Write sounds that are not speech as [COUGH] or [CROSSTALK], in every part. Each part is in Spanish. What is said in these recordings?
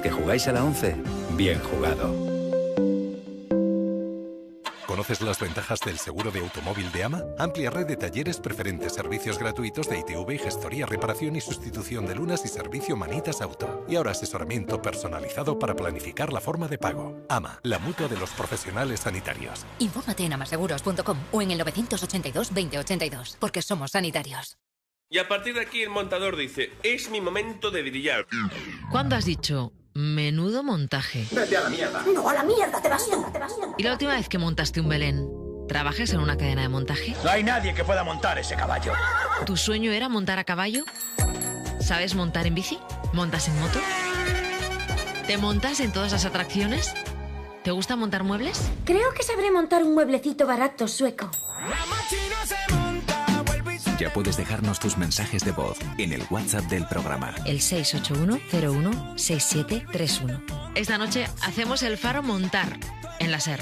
que jugáis a la 11, bien jugado. ¿Conoces las ventajas del seguro de automóvil de AMA? Amplia red de talleres preferentes, servicios gratuitos de ITV y gestoría, reparación y sustitución de lunas y servicio manitas auto. Y ahora asesoramiento personalizado para planificar la forma de pago. AMA, la mutua de los profesionales sanitarios. Infórmate en amaseguros.com o en el 982-2082, porque somos sanitarios. Y a partir de aquí el montador dice, es mi momento de brillar. ¿Cuándo has dicho, Menudo montaje. Vete a la mierda. No, a la mierda, te vas Te ¿Y la última vez que montaste un Belén? ¿Trabajas en una cadena de montaje? No hay nadie que pueda montar ese caballo. ¿Tu sueño era montar a caballo? ¿Sabes montar en bici? ¿Montas en moto? ¿Te montas en todas las atracciones? ¿Te gusta montar muebles? Creo que sabré montar un mueblecito barato sueco. La ya puedes dejarnos tus mensajes de voz en el WhatsApp del programa. El 681 6731 Esta noche hacemos el faro montar en la SER.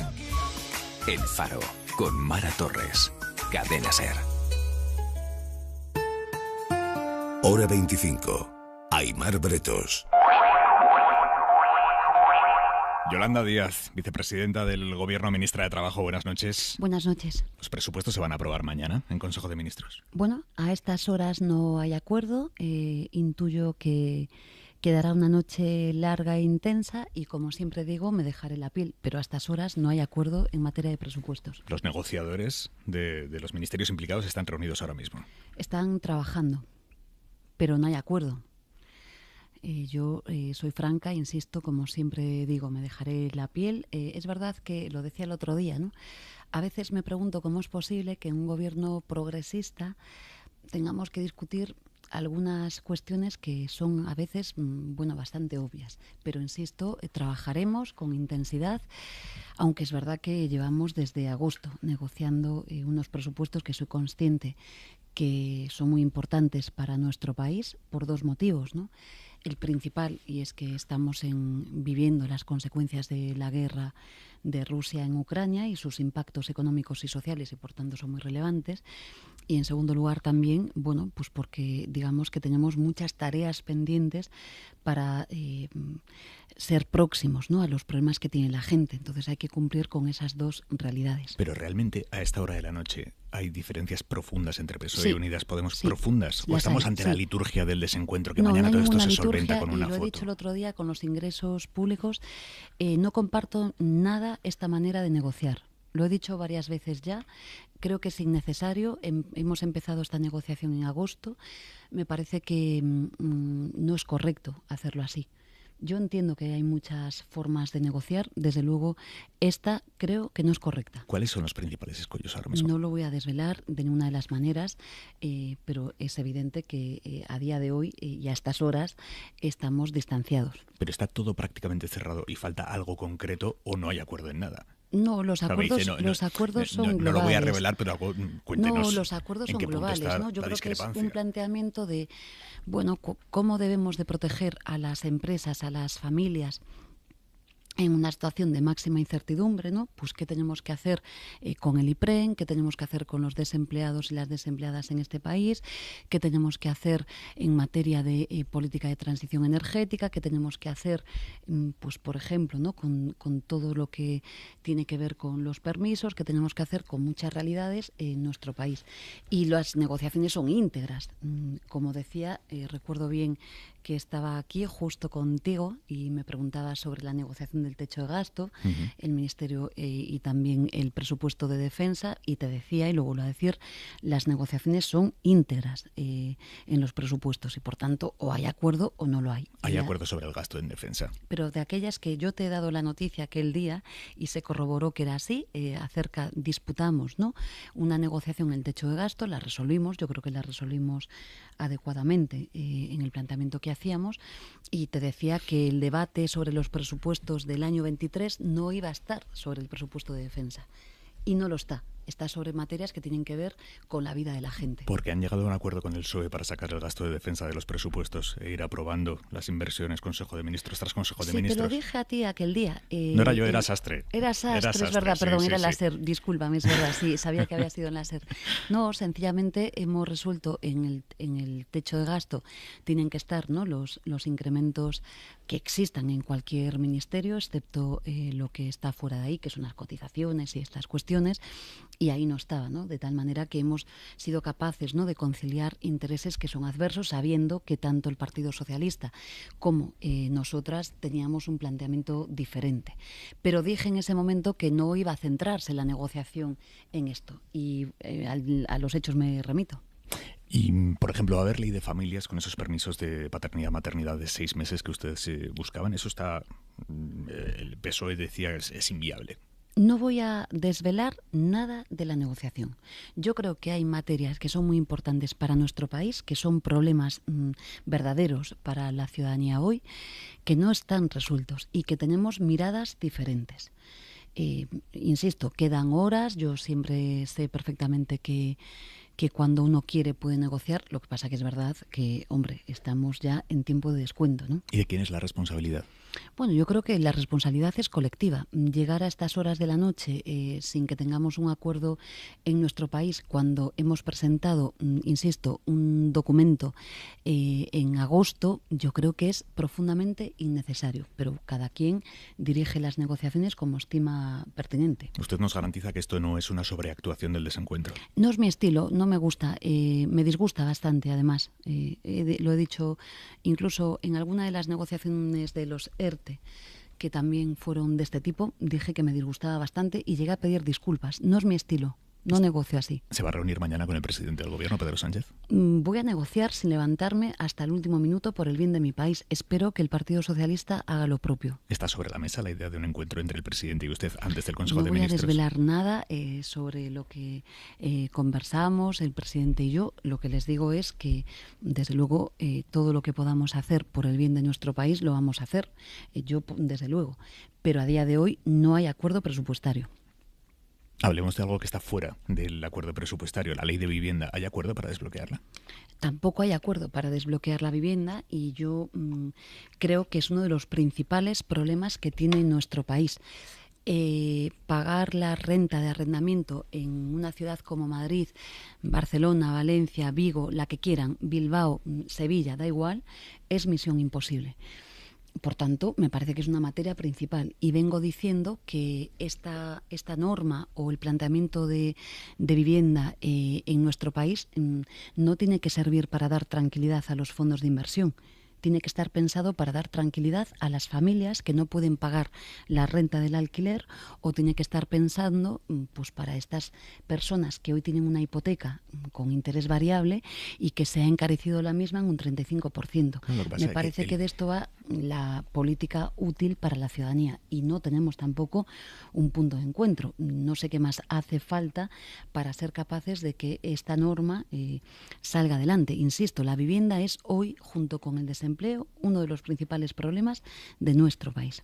El faro con Mara Torres. Cadena SER. Hora 25. Aymar Bretos. Yolanda Díaz, vicepresidenta del Gobierno, ministra de Trabajo, buenas noches. Buenas noches. Los presupuestos se van a aprobar mañana en Consejo de Ministros. Bueno, a estas horas no hay acuerdo. Eh, intuyo que quedará una noche larga e intensa y, como siempre digo, me dejaré la piel, pero a estas horas no hay acuerdo en materia de presupuestos. Los negociadores de los ministerios implicados están reunidos ahora mismo. Están trabajando, pero no hay acuerdo. Eh, yo eh, soy franca, insisto, como siempre digo, me dejaré la piel. Eh, es verdad que lo decía el otro día, ¿no? A veces me pregunto cómo es posible que en un gobierno progresista tengamos que discutir algunas cuestiones que son a veces mm, bueno bastante obvias pero insisto trabajaremos con intensidad aunque es verdad que llevamos desde agosto negociando unos presupuestos que soy consciente que son muy importantes para nuestro país por dos motivos, El principal y es que estamos en, viviendo las consecuencias de la guerra de Rusia en Ucrania y sus impactos económicos y sociales y por tanto son muy relevantes. Y en segundo lugar también, bueno, pues porque digamos que tenemos muchas tareas pendientes para eh, ser próximos ¿no? a los problemas que tiene la gente. Entonces hay que cumplir con esas dos realidades. Pero realmente a esta hora de la noche hay diferencias profundas entre PSOE y Unidas Podemos, profundas. O estamos ante la liturgia del desencuentro, que mañana todo esto se solventa con una Lo he dicho el otro día con los ingresos públicos. Eh, no comparto nada esta manera de negociar. Lo he dicho varias veces ya, creo que es innecesario. Em, hemos empezado esta negociación en agosto. Me parece que mm, mm, no es correcto hacerlo así. Yo entiendo que hay muchas formas de negociar, desde luego esta creo que no es correcta. ¿Cuáles son los principales escollos ahora mismo? No lo voy a desvelar de ninguna de las maneras, eh, pero es evidente que eh, a día de hoy eh, y a estas horas estamos distanciados. Pero está todo prácticamente cerrado y falta algo concreto o no hay acuerdo en nada. No, los acuerdos, son globales. No, los acuerdos son globales. ¿no? Yo creo que es un planteamiento de, bueno, cómo debemos de proteger a las empresas, a las familias, en una situación de máxima incertidumbre, ¿no? Pues qué tenemos que hacer eh, con el IPREN, qué tenemos que hacer con los desempleados y las desempleadas en este país, qué tenemos que hacer en materia de eh, política de transición energética, qué tenemos que hacer, mm, pues por ejemplo, ¿no? Con, todo lo que tiene que ver con los permisos, qué tenemos que hacer con muchas realidades en nuestro país. Y las negociaciones son íntegras. Mm, como decía, eh, recuerdo bien que estaba aquí justo contigo y me preguntaba sobre la negociación del techo de gasto, el Ministerio eh, y también el presupuesto de defensa, y te decía, y luego lo vuelvo a decir, las negociaciones son íntegras eh, en los presupuestos y por tanto o hay acuerdo o no lo hay. Hay acuerdo sobre el gasto en defensa. Pero de aquellas que yo te he dado la noticia aquel día y se corroboró que era así, eh, acerca, disputamos ¿no? una negociación en el techo de gasto, la resolvimos, yo creo que la resolvimos adecuadamente en el planteamiento que hacíamos y te decía que el debate sobre los presupuestos del año 23 no iba a estar sobre el presupuesto de defensa y no lo está está sobre materias que tienen que ver con la vida de la gente. Porque han llegado a un acuerdo con el PSOE para sacar el gasto de defensa de los presupuestos e ir aprobando las inversiones Consejo de Ministros tras Consejo de sí, Ministros. Te lo dije a ti aquel día. Eh, no era yo, era Sastre. Era Sastre, es verdad, perdón, era la SER, discúlpame, es verdad, sí, sabía que había sido en No, sencillamente hemos resuelto en el, en el techo de gasto, tienen que estar ¿no? los, los incrementos que existan en cualquier ministerio, excepto eh, lo que está fuera de ahí, que son las cotizaciones y estas cuestiones y ahí no estaba, ¿no? De tal manera que hemos sido capaces, ¿no?, de conciliar intereses que son adversos, sabiendo que tanto el Partido Socialista como eh, nosotras teníamos un planteamiento diferente. Pero dije en ese momento que no iba a centrarse la negociación en esto y eh, a los hechos me remito. Y, por ejemplo, haber ley de familias con esos permisos de paternidad, maternidad de seis meses que ustedes eh, buscaban. Eso está. Mm, el PSOE decía es inviable no voy a desvelar nada de la negociación. Yo creo que hay materias que son muy importantes para nuestro país, que son problemas mm, verdaderos para la ciudadanía hoy, que no están resueltos y que tenemos miradas diferentes. Eh, insisto, quedan horas, yo siempre sé perfectamente que, que cuando uno quiere puede negociar, lo que pasa que es verdad que, hombre, estamos ya en tiempo de descuento. ¿no? ¿Y de quién es la responsabilidad? Bueno, yo creo que la responsabilidad es colectiva. Llegar a estas horas de la noche eh, sin que tengamos un acuerdo en nuestro país cuando hemos presentado, mm, insisto, un documento eh, en agosto, yo creo que es profundamente innecesario. Pero cada quien dirige las negociaciones como estima pertinente. ¿Usted nos garantiza que esto no es una sobreactuación del desencuentro? No es mi estilo, no me gusta. Eh, me disgusta bastante, además. lo he dicho incluso en alguna de las negociaciones de los ERTE que también fueron de este tipo, dije que me disgustaba bastante y llegué a pedir disculpas. No es mi estilo, no negocio así. ¿Se va a reunir mañana con el presidente del gobierno, Pedro Sánchez? Mm, voy a negociar sin levantarme hasta el último minuto por el bien de mi país. Espero que el Partido Socialista haga lo propio. ¿Está sobre la mesa la idea de un encuentro entre el presidente y usted antes del Consejo de Ministros? No voy a desvelar nada eh, sobre lo que eh, conversamos el presidente y yo. Lo que les digo es que, desde luego, eh, todo lo que podamos hacer por el bien de nuestro país lo vamos a hacer. yo, desde luego. Pero a día de hoy no hay acuerdo presupuestario. Hablemos de algo que está fuera del acuerdo presupuestario, la ley de vivienda. ¿Hay acuerdo para desbloquearla? Tampoco hay acuerdo para desbloquear la vivienda y yo mm, creo que es uno de los principales problemas que tiene nuestro país. Eh, pagar la renta de arrendamiento en una ciudad como Madrid, Barcelona, Valencia, Vigo, la que quieran, Bilbao, mm, Sevilla, da igual, es misión imposible. Por tanto, me parece que es una materia principal y vengo diciendo que esta, esta norma o el planteamiento de, vivienda eh, en nuestro país mm, no tiene que servir para dar tranquilidad a los fondos de inversión tiene que estar pensado para dar tranquilidad a las familias que no pueden pagar la renta del alquiler o tiene que estar pensando mm, pues para estas personas que hoy tienen una hipoteca mm, con interés variable y que se ha encarecido la misma en un 35%. Me parece que, de esto va la política útil para la ciudadanía y no tenemos tampoco un punto de encuentro. No sé qué más hace falta para ser capaces de que esta norma eh, salga adelante. Insisto, la vivienda es hoy, junto con el desempleo, uno de los principales problemas de nuestro país.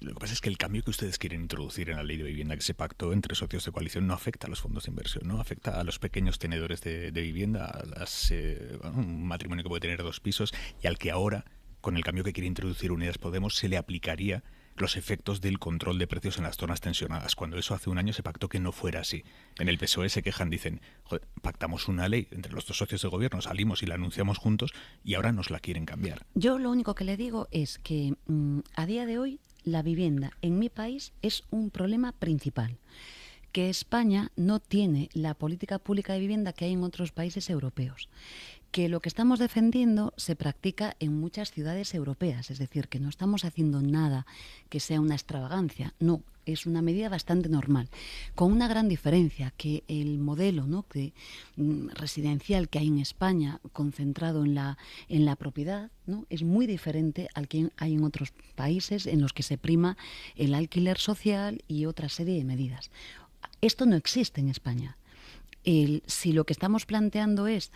lo que pasa es que el cambio que ustedes quieren introducir en la ley de vivienda que se pactó entre socios de coalición no afecta a los fondos de inversión, no afecta a los pequeños tenedores de, vivienda, a eh, un matrimonio que puede tener dos pisos y al que ahora con el cambio que quiere introducir Unidas Podemos, se le aplicaría los efectos del control de precios en las zonas tensionadas, cuando eso hace un año se pactó que no fuera así. En el PSOE se quejan, dicen, pactamos una ley entre los dos socios de gobierno, salimos y la anunciamos juntos y ahora nos la quieren cambiar. Yo lo único que le digo es que mm, a día de hoy la vivienda en mi país es un problema principal que España no tiene la política pública de vivienda que hay en otros países europeos, que lo que estamos defendiendo se practica en muchas ciudades europeas, es decir, que no estamos haciendo nada que sea una extravagancia, no, es una medida bastante normal, con una gran diferencia, que el modelo ¿no? que, mm, residencial que hay en España, concentrado en la, en la propiedad, ¿no? es muy diferente al que hay en otros países en los que se prima el alquiler social y otra serie de medidas. Esto no existe en España. si lo que estamos planteando es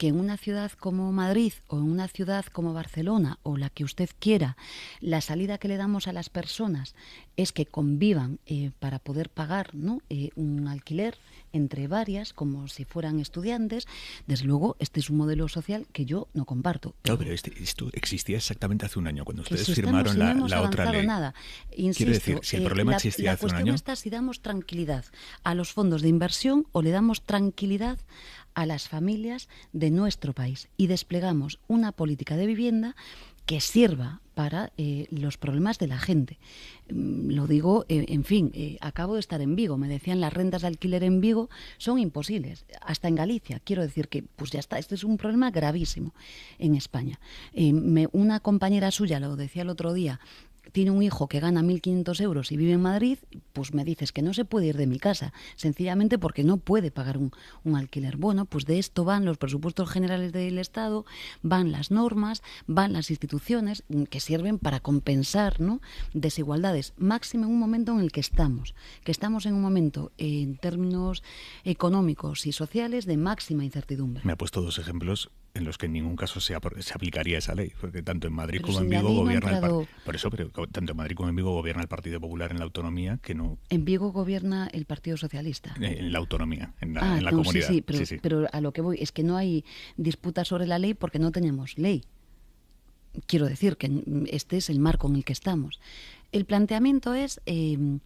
que en una ciudad como Madrid o en una ciudad como Barcelona o la que usted quiera, la salida que le damos a las personas es que convivan eh, para poder pagar eh, un alquiler entre varias, como si fueran estudiantes. Desde luego, este es un modelo social que yo no comparto. No, pero este, esto existía exactamente hace un año, cuando ustedes firmaron la, la otra ley. Quiero decir, si el eh, problema existía hace un año. La está si damos tranquilidad a los fondos de inversión o le damos tranquilidad a las familias de nuestro país y desplegamos una política de vivienda que sirva para eh, los problemas de la gente. Mm, lo digo, eh, en fin, eh, acabo de estar en Vigo, me decían las rentas de alquiler en Vigo son imposibles, hasta en Galicia. Quiero decir que, pues ya está, este es un problema gravísimo en España. una compañera suya, lo decía el otro día, tiene un hijo que gana 1.500 euros y vive en Madrid, pues me dices que no se puede ir de mi casa, sencillamente porque no puede pagar un, alquiler. Bueno, pues de esto van los presupuestos generales del Estado, van las normas, van las instituciones que sirven para compensar desigualdades, máximo en un momento en el que estamos, que estamos en un momento en términos económicos y sociales de máxima incertidumbre. Me ha puesto dos ejemplos en los que en ningún caso se, aplicaría esa ley, porque tanto en Madrid como en Vigo gobierna el por eso, tanto en Madrid Vigo gobierna el Partido Popular en la autonomía que no En Vigo gobierna el Partido Socialista. Eh, en, la autonomía, en la, ah, comunidad. Sí, pero, a lo que voy es que no hay disputa sobre la ley porque no tenemos ley. Quiero decir que este es el marco en el que estamos. El planteamiento es em,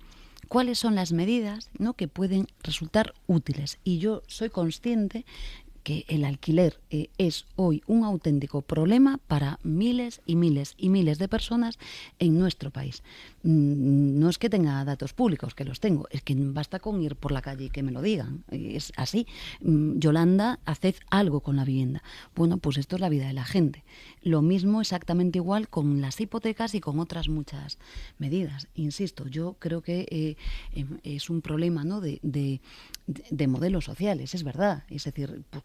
cuáles son las medidas ¿no? que pueden resultar útiles. Y yo soy consciente que el alquiler eh, es hoy un auténtico problema para miles y miles y miles de personas en nuestro país. Mm, no es que tenga datos públicos, que los tengo, es que basta con ir por la calle y que me lo digan. Eh, es así. Mm, Yolanda, haced algo con la vivienda. Bueno, pues esto es la vida de la gente. Lo mismo exactamente igual con las hipotecas y con otras muchas medidas. Insisto, yo creo que eh, em, es un problema ¿no? de, de modelos sociales, es verdad. Es decir, pues,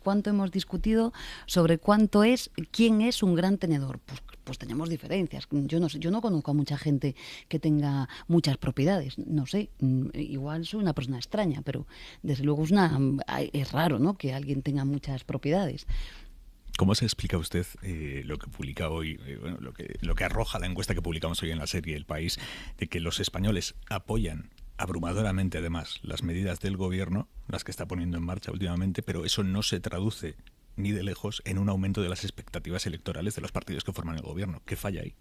cuánto, hemos discutido sobre cuánto es, quién es un gran tenedor. Pues, pues tenemos diferencias. Yo no yo no conozco a mucha gente que tenga muchas propiedades. No sé, mm, igual soy una persona extraña, pero desde luego es, raro que alguien tenga muchas propiedades. ¿Cómo se explica usted eh, lo que publica hoy, eh, lo, que, lo que arroja la encuesta que publicamos hoy en la serie El País, de que los españoles apoyan abrumadoramente además las medidas del gobierno, las que está poniendo en marcha últimamente, pero eso no se traduce ni de lejos en un aumento de las expectativas electorales de los partidos que forman el gobierno. ¿Qué falla ahí?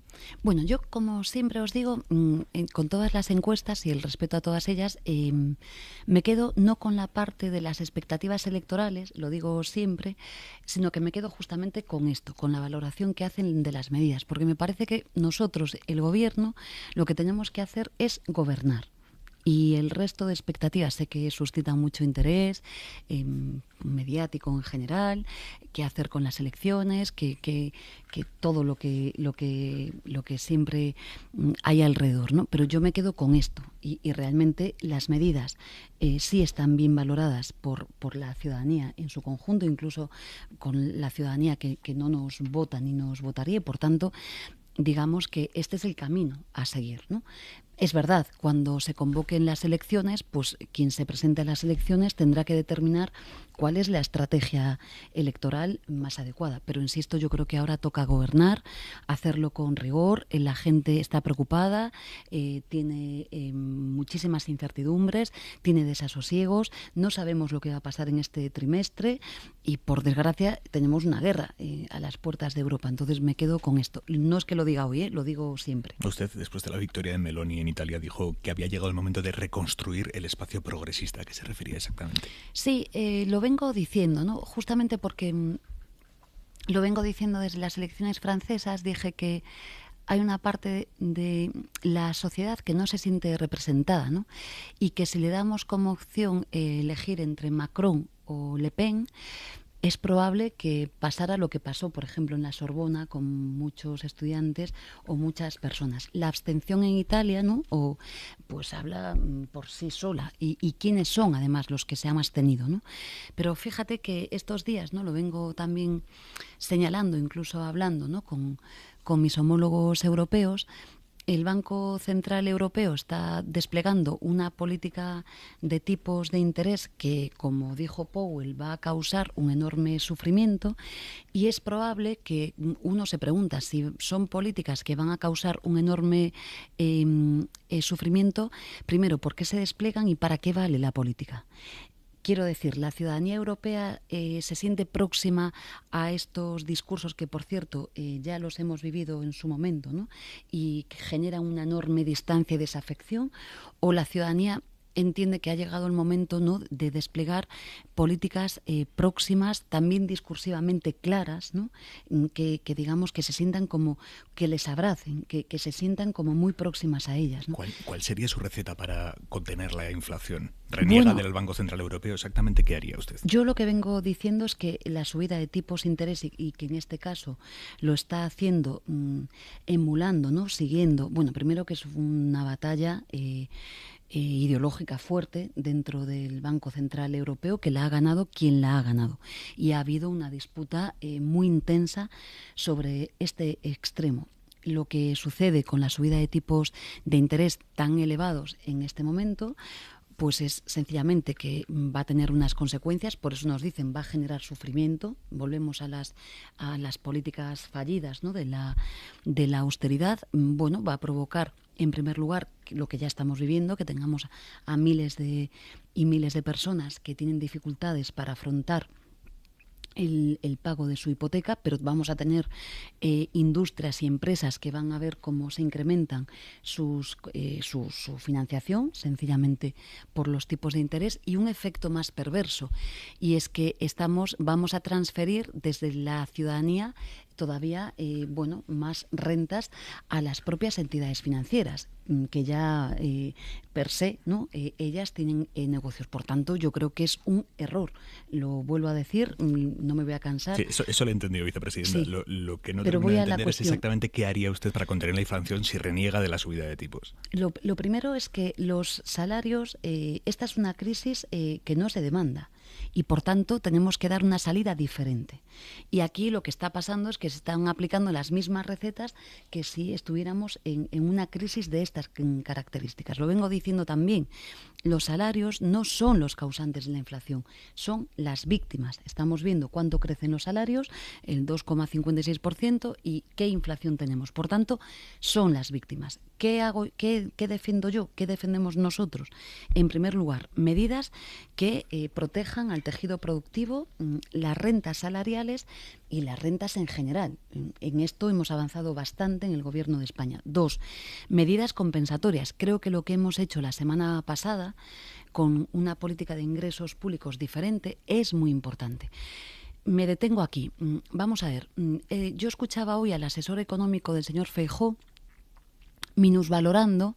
Bueno, yo como siempre os digo, mm, eh, con todas las encuestas y el respeto a todas ellas, em, me quedo no con la parte de las expectativas electorales, lo digo siempre, sino que me quedo justamente con esto, con la valoración que hacen de las medidas, porque me parece que nosotros, el gobierno, lo que tenemos que hacer es gobernar. Y el resto de expectativas, sé que suscitan mucho interés em, mediático en general, qué hacer con las elecciones, que, todo lo que, lo, que, lo que siempre mm, hay alrededor, ¿no? Pero yo me quedo con esto y, realmente las medidas eh, sí están bien valoradas por, por la ciudadanía en su conjunto, incluso con la ciudadanía que, que no nos vota ni nos votaría, por tanto, digamos que este es el camino a seguir, ¿no? Es verdad, cuando se convoquen las elecciones, pues quien se presente a las elecciones tendrá que determinar cuál es la estrategia electoral más adecuada. Pero insisto, yo creo que ahora toca gobernar, hacerlo con rigor. Eh, la gente está preocupada, eh, tiene eh, muchísimas incertidumbres, tiene desasosiegos, no sabemos lo que va a pasar en este trimestre y, por desgracia, tenemos una guerra a las puertas de Europa. Entonces me quedo con esto. No es que lo diga hoy, lo digo siempre. Usted, después de la victoria de Meloni Italia dijo que había llegado el momento de reconstruir el espacio progresista. ¿A qué se refería exactamente? Sí, eh, lo vengo diciendo, ¿no? Justamente porque mm, lo vengo diciendo desde las elecciones francesas, dije que hay una parte de la sociedad que no se siente representada, Y que si le damos como opción eh, elegir entre Macron o Le Pen, es probable que pasara lo que pasó, por ejemplo, en la Sorbona con muchos estudiantes o muchas personas. La abstención en Italia, ¿no? O pues habla mm, por sí sola y, quiénes son además los que se han abstenido, ¿no? Pero fíjate que estos días, ¿no? Lo vengo también señalando, incluso hablando, ¿no? Con, con mis homólogos europeos el Banco Central Europeo está desplegando una política de tipos de interés que, como dijo Powell, va a causar un enorme sufrimiento y es probable que uno se pregunte si son políticas que van a causar un enorme em, eh, sufrimiento, primero, ¿por qué se despliegan y para qué vale la política? Quiero decir, la ciudadanía europea eh, se siente próxima a estos discursos que, por cierto, eh, ya los hemos vivido en su momento, Y que genera una enorme distancia y desafección, o la ciudadanía entiende que ha llegado el momento ¿no? de desplegar políticas eh, próximas, también discursivamente claras, ¿no? Mm, que, digamos que se sientan como que les abracen, que, que se sientan como muy próximas a ellas. ¿Cuál, sería su receta para contener la inflación? ¿Reniega del Banco Central Europeo? ¿Exactamente qué haría usted? Yo lo que vengo diciendo es que la subida de tipos de interés y, que en este caso lo está haciendo mm, emulando, ¿no? siguiendo, bueno, primero que es una batalla. Eh, eh, ideológica fuerte dentro del Banco Central Europeo que la ha ganado quien la ha ganado. Y ha habido una disputa eh, muy intensa sobre este extremo lo que sucede con la subida de tipos de interés tan elevados en este momento, pues es sencillamente que va a tener unas consecuencias, por eso nos dicen, va a generar sufrimiento, volvemos a las, a las políticas fallidas de, la, de la austeridad, bueno, va a provocar en primer lugar, lo que ya estamos viviendo, que tengamos a miles de, y miles de personas que tienen dificultades para afrontar el, pago de su hipoteca, pero vamos a tener eh, industrias y empresas que van a ver cómo se incrementan sus, eh, su, su, financiación, sencillamente por los tipos de interés, y un efecto más perverso, y es que estamos, vamos a transferir desde la ciudadanía todavía eh, bueno, más rentas a las propias entidades financieras mm, que ya eh, per se no eh, ellas tienen negocios por tanto yo creo que es un error lo vuelvo a decir mm, no me voy a cansar eso, lo he entendido vicepresidenta lo, que no tengo voy entender es exactamente qué haría usted para contener la inflación si reniega de la subida de tipos lo, lo primero es que los salarios esta es una crisis que no se demanda y por tanto tenemos que dar una salida diferente. Y aquí lo que está pasando es que se están aplicando las mismas recetas que si estuviéramos en, una crisis de estas características. Lo vengo diciendo también los salarios no son los causantes de la inflación, son las víctimas. Estamos viendo cuánto crecen los salarios, el 2,56%, y qué inflación tenemos. Por tanto, son las víctimas. ¿Qué hago? Qué, defiendo yo? ¿Qué defendemos nosotros? En primer lugar, medidas que eh, protejan al tejido productivo, mm, las rentas salariales, y las rentas en general. En esto hemos avanzado bastante en el Gobierno de España. Dos, medidas compensatorias. Creo que lo que hemos hecho la semana pasada con una política de ingresos públicos diferente es muy importante. Me detengo aquí. Mm, vamos a ver. Mm, eh, yo escuchaba hoy al asesor económico del señor Feijó minusvalorando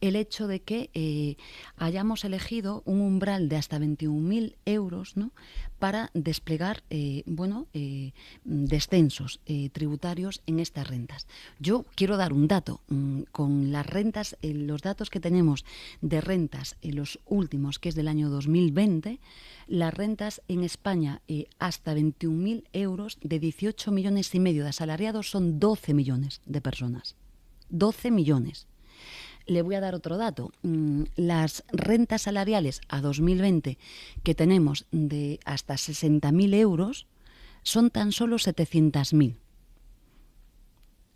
el hecho de que eh, hayamos elegido un umbral de hasta 21.000 euros para desplegar eh, bueno, eh, descensos tributarios en estas rentas. Yo quiero dar un dato. Mm, con las rentas, los datos que tenemos de rentas, en los últimos, que es del año 2020, las rentas en España hasta 21.000 euros de 18 millones y medio de asalariados son 12 millones de personas. 12 millones. Le voy a dar otro dato. Mm, las rentas salariales a 2020 que tenemos de hasta 60.000 euros son tan solo 700.000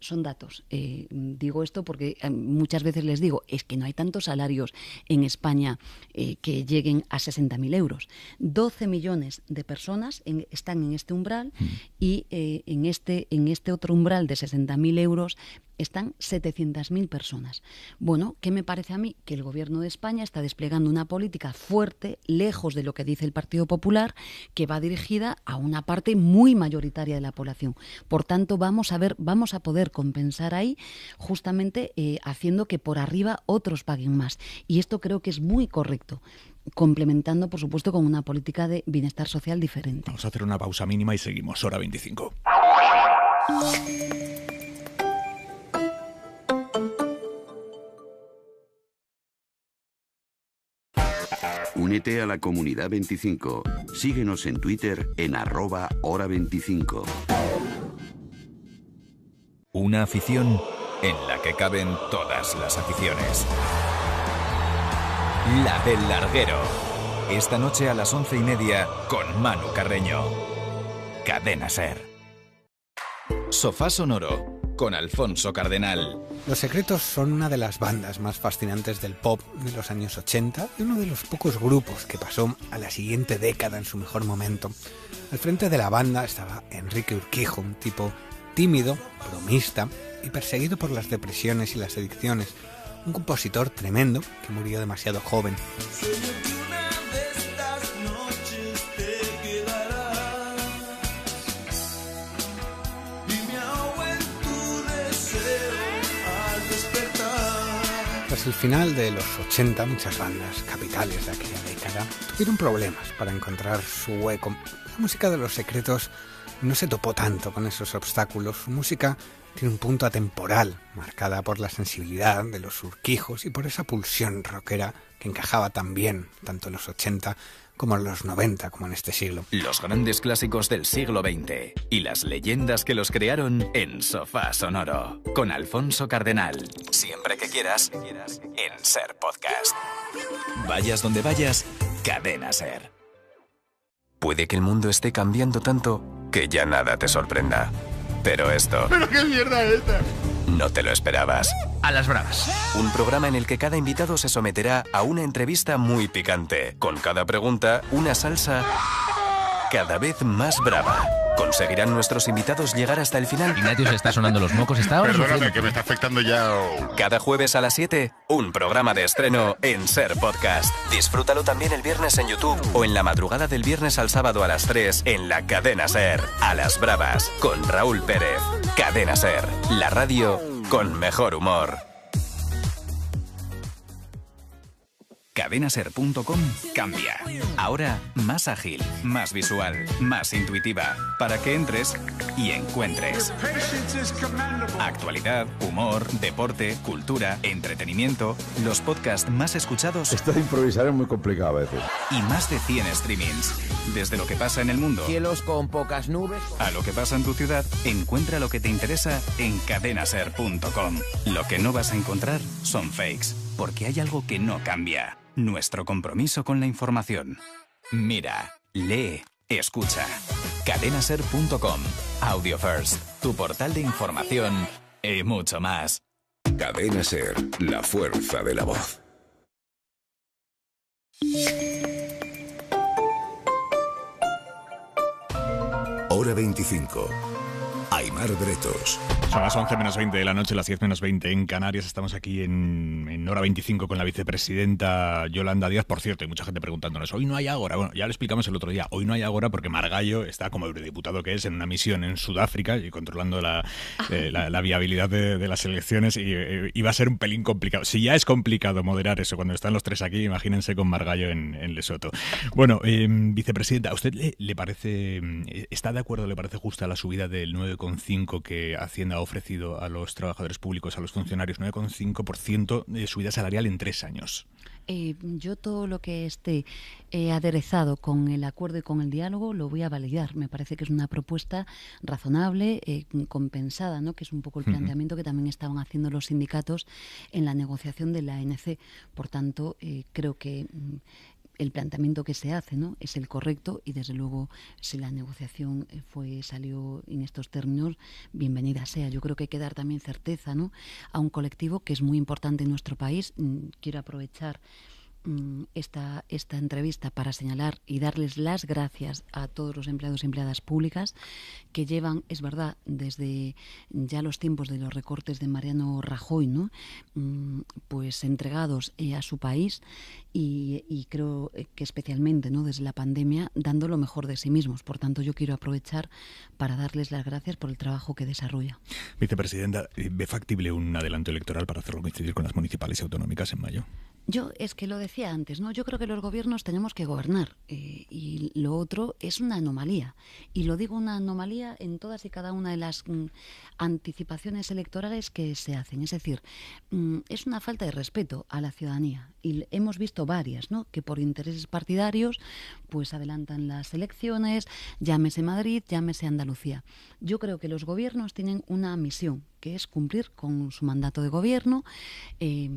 son datos. Eh, digo esto porque eh, muchas veces les digo, es que no hay tantos salarios en España eh, que lleguen a 60.000 euros. 12 millones de personas están en este umbral mm. y en, este, en este otro umbral de 60.000 euros están 700.000 personas. Bueno, ¿qué me parece a mí? Que el gobierno de España está desplegando una política fuerte, lejos de lo que dice el Partido Popular, que va dirigida a una parte muy mayoritaria de la población. Por tanto, vamos a ver, vamos a poder compensar ahí justamente eh, haciendo que por arriba otros paguen más. Y esto creo que es muy correcto complementando, por supuesto, con una política de bienestar social diferente. Vamos a hacer una pausa mínima y seguimos, hora 25. Únete a la comunidad 25. Síguenos en Twitter en arroba hora 25. Una afición en la que caben todas las aficiones. La del larguero. Esta noche a las once y media con Manu Carreño. Cadena Ser. Sofá Sonoro con Alfonso Cardenal. Los Secretos son una de las bandas más fascinantes del pop de los años 80 y uno de los pocos grupos que pasó a la siguiente década en su mejor momento. Al frente de la banda estaba Enrique Urquijo, un tipo tímido, bromista y perseguido por las depresiones y las adicciones, un compositor tremendo que murió demasiado joven. Al final de los 80 muchas bandas capitales de aquella década tuvieron problemas para encontrar su hueco. La música de los secretos no se topó tanto con esos obstáculos. Su música tiene un punto atemporal, marcada por la sensibilidad de los surquijos y por esa pulsión rockera que encajaba tan bien, tanto en los 80 como en los 90, como en este siglo. Los grandes clásicos del siglo XX y las leyendas que los crearon en Sofá Sonoro, con Alfonso Cardenal. Siempre que quieras, en Ser Podcast. Vayas donde vayas, cadena Ser. Puede que el mundo esté cambiando tanto que ya nada te sorprenda. Pero esto... ¿Pero qué mierda esta? No te lo esperabas. A las bravas. Un programa en el que cada invitado se someterá a una entrevista muy picante, con cada pregunta una salsa cada vez más brava. ¿Conseguirán nuestros invitados llegar hasta el final? Ignacio se está sonando los mocos, ¿está ahora? Perdóname, que me está afectando ya. Cada jueves a las 7, un programa de estreno en Ser Podcast. Disfrútalo también el viernes en YouTube o en la madrugada del viernes al sábado a las 3 en la cadena Ser. A las bravas, con Raúl Pérez. Cadena Ser, la radio con mejor humor. cadenaser.com cambia. Ahora más ágil, más visual, más intuitiva, para que entres y encuentres. Actualidad, humor, deporte, cultura, entretenimiento, los podcasts más escuchados. Esto de improvisar es muy complicado a veces. Y más de 100 streamings. Desde lo que pasa en el mundo. Cielos con pocas nubes. A lo que pasa en tu ciudad, encuentra lo que te interesa en cadenaser.com. Lo que no vas a encontrar son fakes, porque hay algo que no cambia nuestro compromiso con la información. Mira, lee, escucha. Cadenaser.com, Audio First, tu portal de información y mucho más. Cadena Ser, la fuerza de la voz. Hora 25. Aymar Bretos. Son las 11 menos 20 de la noche, las 10 menos 20 en Canarias. Estamos aquí en, hora 25 con la vicepresidenta Yolanda Díaz. Por cierto, hay mucha gente preguntándonos, hoy no hay agora. Bueno, ya lo explicamos el otro día. Hoy no hay agora porque Margallo está como eurodiputado que es en una misión en Sudáfrica y controlando la, ah. eh, viabilidad de, las elecciones eh, y, va a ser un pelín complicado. Si ya es complicado moderar eso cuando están los tres aquí, imagínense con Margallo en, Lesoto. Bueno, em, vicepresidenta, ¿a usted le, parece, mm, e, está de acuerdo, le parece justa la subida del 9,5%? que Hacienda ha ofrecido a los trabajadores públicos, a los funcionarios, 9,5% de subida salarial en tres años. Eh, yo todo lo que esté eh, aderezado con el acuerdo y con el diálogo lo voy a validar. Me parece que es una propuesta razonable, eh, compensada, ¿no? que es un poco el planteamiento que también estaban haciendo los sindicatos en la negociación de la ANC. Por tanto, creo que mm, el planteamiento que se hace no es el correcto y desde luego si la negociación eh, fue salió en estos términos bienvenida sea yo creo que hay que dar también certeza no a un colectivo que es muy importante en nuestro país mm, quiero aprovechar Mm, esta, esta entrevista para señalar y darles las gracias a todos los empleados y empleadas públicas que llevan, es verdad, desde ya los tiempos de los recortes de Mariano Rajoy, ¿no? Mm, pues entregados eh, a su país y, creo eh, que especialmente ¿no? desde la pandemia dando lo mejor de sí mismos. Por tanto, yo quiero aprovechar para darles las gracias por el trabajo que desarrolla. Vicepresidenta, eh, ¿ve factible un adelanto electoral para hacerlo coincidir con las municipales y autonómicas en mayo? Yo es que lo decía antes, ¿no? Yo creo que los gobiernos tenemos que gobernar eh, y lo otro es una anomalía. Y lo digo una anomalía en todas y cada una de las mm, anticipaciones electorales que se hacen. Es decir, mm, es una falta de respeto a la ciudadanía. Y hemos visto varias, ¿no? Que por intereses partidarios, pues adelantan las elecciones, llámese Madrid, llámese Andalucía. Yo creo que los gobiernos tienen una misión que es cumplir con su mandato de gobierno eh,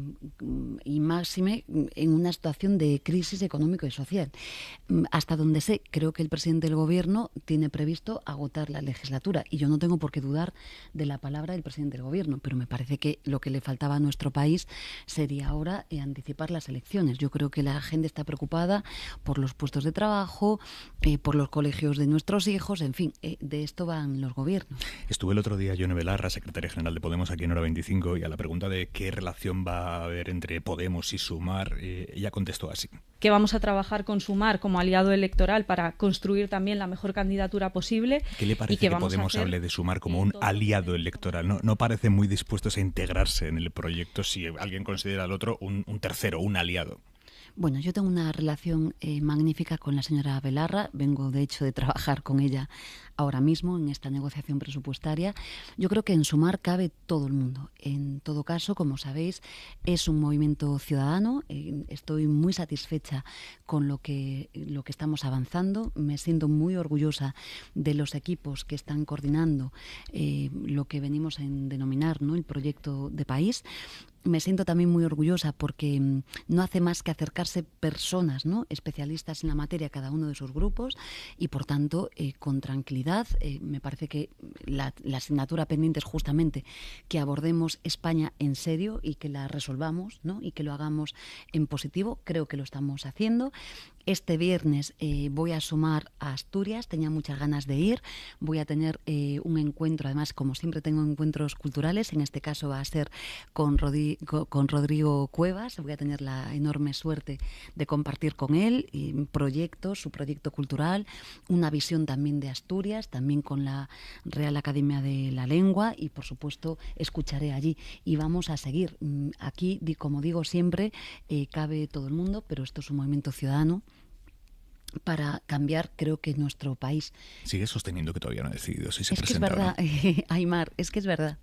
y máxime en una situación de crisis económico y social. Mm, hasta donde sé, creo que el presidente del gobierno tiene previsto agotar la legislatura y yo no tengo por qué dudar de la palabra del presidente del gobierno, pero me parece que lo que le faltaba a nuestro país sería ahora eh, anticipar las elecciones. Yo creo que la gente está preocupada por los puestos de trabajo, eh, por los colegios de nuestros hijos, en fin, de esto van los gobiernos. Estuve el otro día yo Belarra, secretaria general de Podemos aquí en Hora 25 y a la pregunta de qué relación va a haber entre Podemos y Sumar, eh, ella contestó así. Que vamos a trabajar con Sumar como aliado electoral para construir también la mejor candidatura posible. ¿Qué le parece que, Podemos hable de Sumar como un aliado electoral? No, no parece muy dispuestos a integrarse en el proyecto si alguien considera al otro un, tercero, un aliado. Bueno, yo tengo una relación eh, magnífica con la señora Velarra. Vengo, de hecho, de trabajar con ella ahora mismo en esta negociación presupuestaria. Yo creo que en sumar cabe todo el mundo. En todo caso, como sabéis, es un movimiento ciudadano. Eh, estoy muy satisfecha con lo que, lo que estamos avanzando. Me siento muy orgullosa de los equipos que están coordinando eh, lo que venimos a denominar el proyecto de país me siento también muy orgullosa porque mm, no hace más que acercarse personas, ¿no? especialistas en la materia, cada uno de sus grupos, y por tanto, eh, con tranquilidad eh, me parece que la, asignatura pendiente es justamente que abordemos España en serio y que la resolvamos y que lo hagamos en positivo. Creo que lo estamos haciendo. Este viernes eh, voy a sumar a Asturias, tenía muchas ganas de ir. Voy a tener eh, un encuentro, además, como siempre tengo encuentros culturales, en este caso va a ser con, Rodrigo Cuevas. Voy a tener la enorme suerte de compartir con él eh, proyectos, su proyecto cultural, una visión también de Asturias, también con la Real Academia de la Lengua y, por supuesto, escucharé allí. Y vamos a seguir. Mm, aquí, como digo siempre, cabe todo el mundo, pero esto es un movimiento ciudadano para cambiar, creo que nuestro país. Sigue sosteniendo que todavía no ha decidido si se es Que es verdad, [LAUGHS] Aymar, es que es verdad,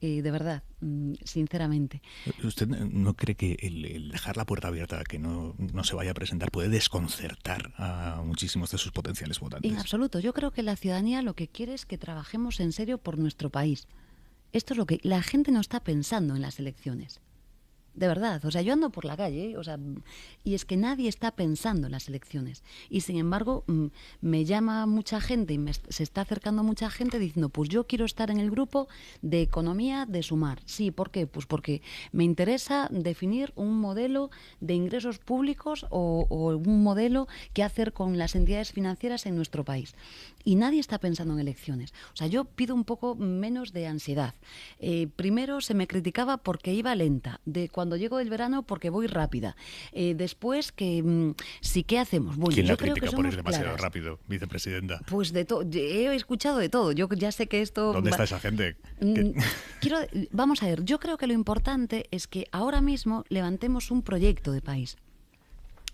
eh, de verdad, mm, sinceramente. Eh, ¿Usted no cree que el, dejar la puerta abierta que no, no, se vaya a presentar puede desconcertar a muchísimos de sus potenciales votantes? En absoluto, yo creo que la ciudadanía lo que quiere es que trabajemos en serio por nuestro país. Esto es lo que la gente no está pensando en las elecciones de verdad. O sea, yo ando por la calle, o sea, y es que nadie está pensando en las elecciones. Y sin embargo, mm, me llama mucha gente y se está acercando mucha gente diciendo, pues yo quiero estar en el grupo de economía de sumar. Sí, ¿por qué? Pues porque me interesa definir un modelo de ingresos públicos o, un modelo que hacer con las entidades financieras en nuestro país. Y nadie está pensando en elecciones. O sea, yo pido un poco menos de ansiedad. Eh, primero se me criticaba porque iba lenta. De cuando llego del verano porque voy rápida. Eh, después que mm, qué hacemos. ¿Quién la critica por ir demasiado rápido, vicepresidenta? Pues de todo, he escuchado de todo. Yo ya sé que esto. ¿Dónde está esa gente? Mm, [LAUGHS] quiero, vamos a ver. Yo creo que lo importante es que ahora mismo levantemos un proyecto de país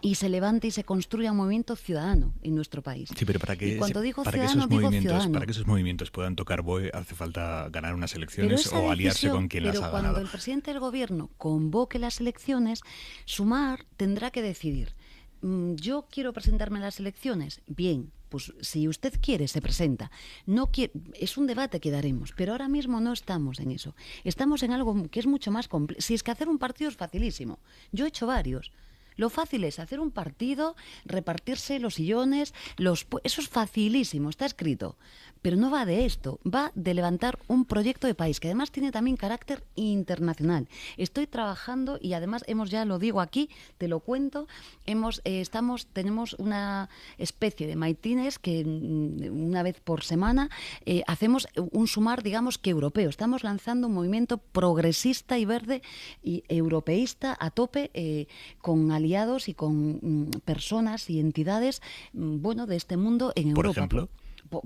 y se levante y se construya un movimiento ciudadano en nuestro país. Sí, pero para que, cuando para que esos movimientos, para que esos movimientos puedan tocar BOE hace falta ganar unas elecciones o aliarse con quien las ha ganado. Pero cuando el presidente del gobierno convoque las elecciones, Sumar tendrá que decidir. Mm, yo quiero presentarme a las elecciones. Bien, pues si usted quiere, se presenta. No es un debate que daremos, pero ahora mismo no estamos en eso. Estamos en algo que es mucho más complejo. Si es que hacer un partido es facilísimo. Yo he hecho varios. Lo fácil es hacer un partido, repartirse los sillones, los eso es facilísimo, está escrito. Pero no va de esto, va de levantar un proyecto de país que además tiene también carácter internacional. Estoy trabajando y además hemos ya lo digo aquí, te lo cuento, hemos eh, estamos tenemos una especie de maitines que mm, una vez por semana eh, hacemos un sumar digamos que europeo. Estamos lanzando un movimiento progresista y verde y europeísta a tope eh, con alianzas y con mm, personas y entidades mm, bueno de este mundo en Europa. Por ejemplo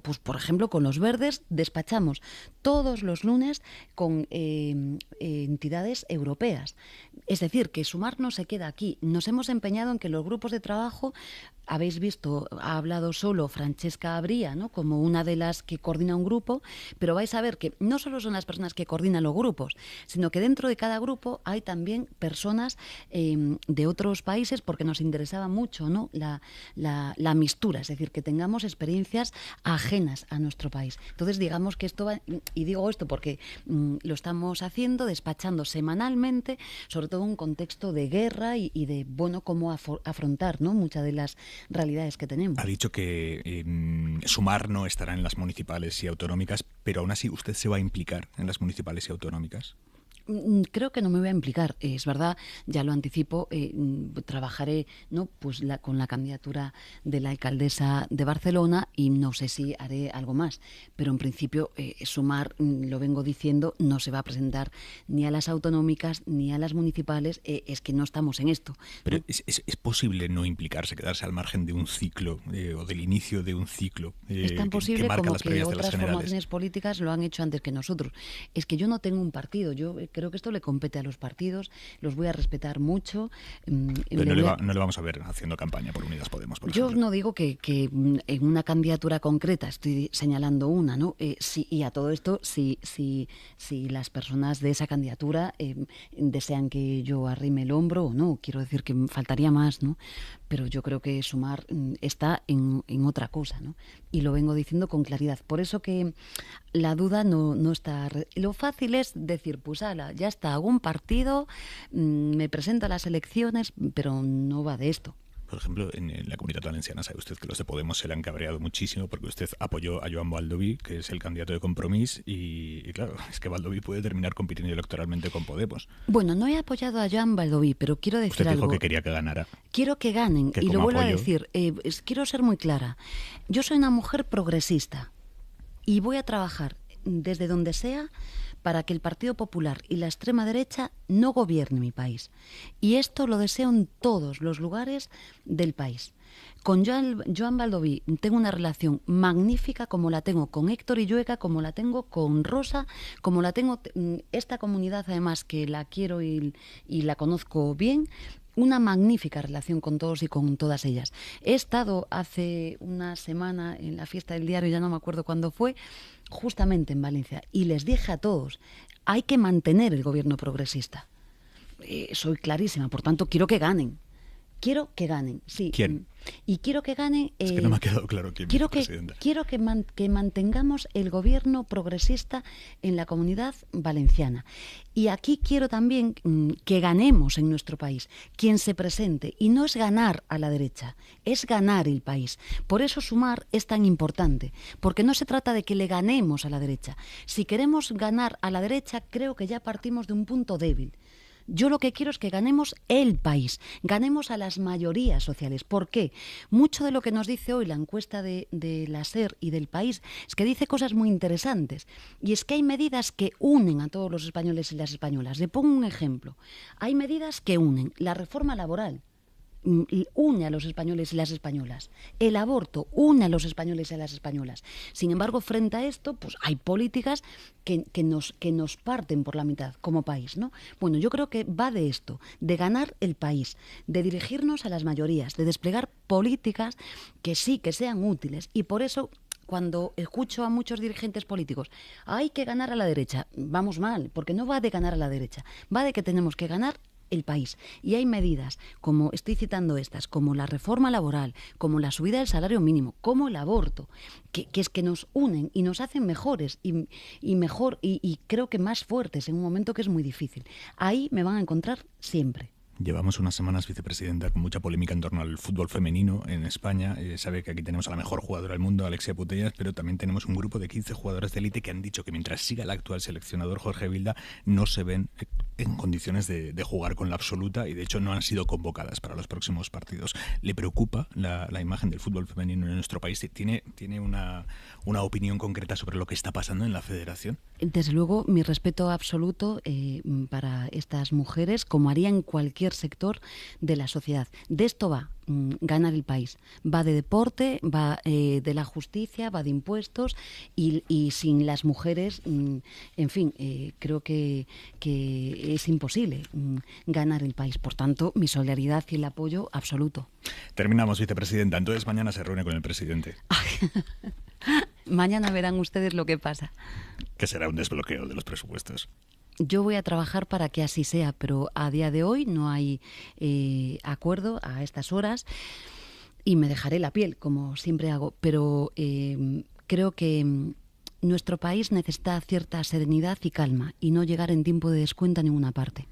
pues por ejemplo con los verdes despachamos todos los lunes con eh, entidades europeas. Es decir, que sumar no se queda aquí. Nos hemos empeñado en que los grupos de trabajo habéis visto, ha hablado solo Francesca Abría, ¿no? como una de las que coordina un grupo, pero vais a ver que no solo son las personas que coordinan los grupos, sino que dentro de cada grupo hay también personas em, de otros países, porque nos interesaba mucho ¿no? La, mistura, es decir, que tengamos experiencias ajenas a nuestro país. Entonces, digamos que esto va, y digo esto porque mm, lo estamos haciendo, despachando semanalmente, sobre todo en un contexto de guerra y, y de, bueno, cómo afrontar ¿no? muchas de las realidades que tenemos. Ha dicho que em, Sumar no estará en las municipales y autonómicas, pero aún así usted se va a implicar en las municipales y autonómicas. Mm, creo que no me voy a implicar, eh, es verdad, ya lo anticipo, eh, mm, trabajaré ¿no? pues la, con la candidatura de la alcaldesa de Barcelona y no sé si haré algo más, pero en principio eh, Sumar, mm, lo vengo diciendo, no se va a presentar ni a las autonómicas ni a las municipales, es que no estamos en esto. Pero es, es, posible no implicarse, quedarse al margen de un ciclo o del inicio de un ciclo. es tan posible como que otras formaciones políticas lo han hecho antes que nosotros. Es que yo no tengo un partido, yo Creo que esto le compete a los partidos, los voy a respetar mucho. Mm, no, le vamos a ver haciendo campaña por Unidas Podemos, por Yo no digo que, mm, en una candidatura concreta, estoy señalando una, ¿no? Eh, y a todo esto, si, si, si las personas de esa candidatura em, desean que yo arrime el hombro o no, quiero decir que faltaría más, ¿no? pero yo creo que sumar mm, está en, otra cosa, ¿no? Y lo vengo diciendo con claridad. Por eso que la duda no, no está... Lo fácil es decir, pues ala, ya está, algún partido, mm, me presento a las elecciones, pero no va de esto. Por ejemplo, en, la comunidad valenciana sabe usted que los de Podemos se le han cabreado muchísimo porque usted apoyó a Joan Baldoví, que es el candidato de Compromís, y, claro, [LAUGHS] es que Baldoví puede terminar compitiendo electoralmente con Podemos. Bueno, no he apoyado a Joan Baldoví, pero quiero decir usted dijo que quería que ganara. Quiero que ganen, y lo vuelvo a decir, eh, quiero ser muy clara. Yo soy una mujer progresista y voy a trabajar desde donde sea para que el Partido Popular y la extrema derecha no gobierne mi país. Y esto lo deseo en todos los lugares del país. Con Joan, Baldoví tengo una relación magnífica como la tengo con Héctor Llueca, como la tengo con Rosa, como la tengo mm, esta comunidad además que la quiero y la conozco bien, una magnífica relación con todos y con todas ellas. He estado hace una semana en la fiesta del diario, ya no me acuerdo cuándo fue, justamente en Valencia y les dije a todos, hay que mantener el gobierno progresista. Eh, soy clarísima, por tanto quiero que ganen. Quiero que ganen, sí. ¿Quién? Mm. Y quiero que ganen... es que eh, no me ha quedado claro quién quiero que, Quiero que, que mantengamos el gobierno progresista en la comunidad valenciana. Y aquí quiero también mm, que ganemos en nuestro país, quien se presente. Y no es ganar a la derecha, es ganar el país. Por eso sumar es tan importante, porque no se trata de que le ganemos a la derecha. Si queremos ganar a la derecha, creo que ya partimos de un punto débil yo lo que quiero es que ganemos el país, ganemos a las mayorías sociales. ¿Por qué? Mucho de lo que nos dice hoy la encuesta de, la SER y del país es que dice cosas muy interesantes. Y es que hay medidas que unen a todos los españoles y las españolas. Le pongo un ejemplo. Hay medidas que unen la reforma laboral Mm, une a los españoles y las españolas. El aborto une a los españoles y a las españolas. Sin embargo, frente a esto, pues hay políticas que, que, nos, que nos parten por la mitad como país, ¿no? Bueno, yo creo que va de esto, de ganar el país, de dirigirnos a las mayorías, de desplegar políticas que sí, que sean útiles. Y por eso cuando escucho a muchos dirigentes políticos, hay que ganar a la derecha, vamos mal, porque no va de ganar a la derecha, va de que tenemos que ganar el país. Y hay medidas, como estoy citando estas, como la reforma laboral, como la subida del salario mínimo, como el aborto, que, es que nos unen y nos hacen mejores y, mejor y creo que más fuertes en un momento que es muy difícil. Ahí me van a encontrar siempre. Llevamos unas semanas, vicepresidenta, con mucha polémica en torno al fútbol femenino en España. Eh, sabe que aquí tenemos a la mejor jugadora del mundo, Alexia Putellas, pero también tenemos un grupo de 15 jugadores de élite que han dicho que mientras siga el actual seleccionador Jorge Vilda, no se ven eh, en condiciones de, jugar con la absoluta y de hecho no han sido convocadas para los próximos partidos. ¿Le preocupa la, imagen del fútbol femenino en nuestro país? ¿Tiene, tiene una opinión concreta sobre lo que está pasando en la federación? Desde luego, mi respeto absoluto eh, para estas mujeres, como haría en cualquier sector de la sociedad. De esto va mm, ganar el país. Va de deporte, va eh, de la justicia, va de impuestos y, sin las mujeres, mm, en fin, eh, creo que, es imposible mm, ganar el país. Por tanto, mi solidaridad y el apoyo absoluto. Terminamos, vicepresidenta. Entonces mañana se reúne con el presidente. [LAUGHS] Mañana verán ustedes lo que pasa. Que será un desbloqueo de los presupuestos. Yo voy a trabajar para que así sea, pero a día de hoy no hay eh, acuerdo a estas horas y me dejaré la piel, como siempre hago, pero eh, creo que mm, nuestro país necesita cierta serenidad y calma y no llegar en tiempo de descuento a ninguna parte.